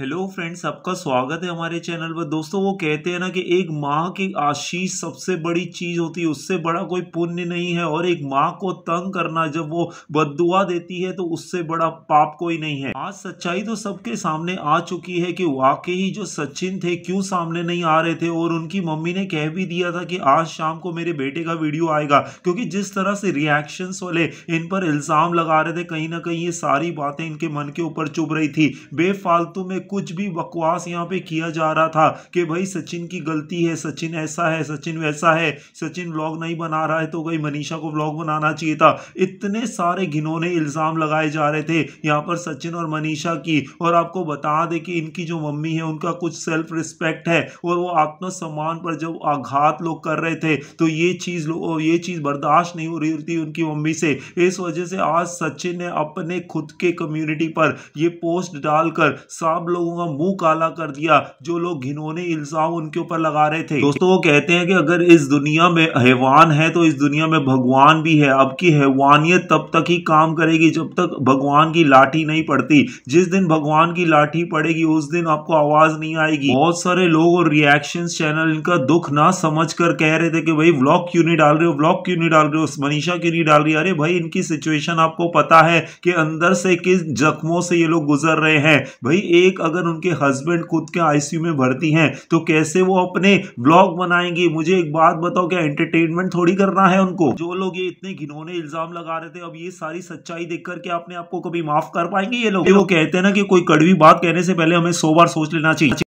hello friends आपका स्वागत है हमारे चैनल पर दोस्तों वो कहते हैं ना कि एक माँ की आशीष सबसे बड़ी चीज़ होती है उससे बड़ा कोई पुण्य नहीं है और एक माँ को तंग करना जब वो बदुआ देती है तो उससे बड़ा पाप कोई नहीं है आज सच्चाई तो सबके सामने आ चुकी है कि वाकई ही जो सचिन थे क्यों सामने नहीं आ रहे थे और उनकी मम्मी ने कह भी दिया था कि आज शाम को मेरे बेटे का वीडियो आएगा क्योंकि जिस तरह से रिएक्शंस वाले इन पर इल्ज़ाम लगा रहे थे कहीं ना कहीं ये सारी बातें इनके मन के ऊपर चुभ रही थी बेफालतू में कुछ भी बकवास यहाँ पे किया जा रहा था कि भाई सचिन की गलती है सचिन ऐसा है सचिन वैसा है सचिन व्लॉग नहीं बना रहा है तो भाई मनीषा को व्लॉग बनाना चाहिए था इतने सारे घिनौने इल्ज़ाम लगाए जा रहे थे यहाँ पर सचिन और मनीषा की और आपको बता दें कि इनकी जो मम्मी है उनका कुछ सेल्फ रिस्पेक्ट है और वो आत्मसम्मान पर जब आघात लोग कर रहे थे तो ये चीज़ ये चीज़ बर्दाश्त नहीं हो रही थी उनकी मम्मी से इस वजह से आज सचिन ने अपने खुद के कम्युनिटी पर ये पोस्ट डालकर सब लोगों का मुंह काला कर दिया जो लोग घिनौने इल्जाम उनके ऊपर लगा रहे थे दोस्तों वो कहते हैं कि अगर इस दुनिया में हैवान है तो इस दुनिया में भगवान भी है अब की हैवानियत तब तक ही काम करेगी जब तक भगवान की लाठी नहीं पड़ती जिस दिन भगवान की लाठी पड़ेगी उस दिन आपको आवाज नहीं आएगी बहुत सारे लोग और रिएक्शन चैनल इनका दुख ना समझ कर कह रहे थे कि भाई व्लॉग क्यों नहीं डाल रहे हो व्लॉग क्यों नहीं डाल रहे हो मनीषा क्यों नहीं डाल रही अरे भाई इनकी सिचुएशन आपको पता है कि अंदर से किस जख्मों से ये लोग गुजर रहे हैं भाई एक अगर उनके हस्बैंड खुद के आईसीयू में भर्ती हैं तो कैसे वो अपने ब्लॉग बनाएंगी मुझे एक बात बताओ क्या एंटरटेनमेंट थोड़ी करना है उनको जो लोग ये इतने घिनौने इल्जाम लगा रहे थे अब ये सारी सच्चाई देख करके अपने आप को कभी माफ कर पाएंगे ये लोग वो कहते हैं ना कि कोई कड़वी बात कहने से पहले हमें सो बार सोच लेना चाहिए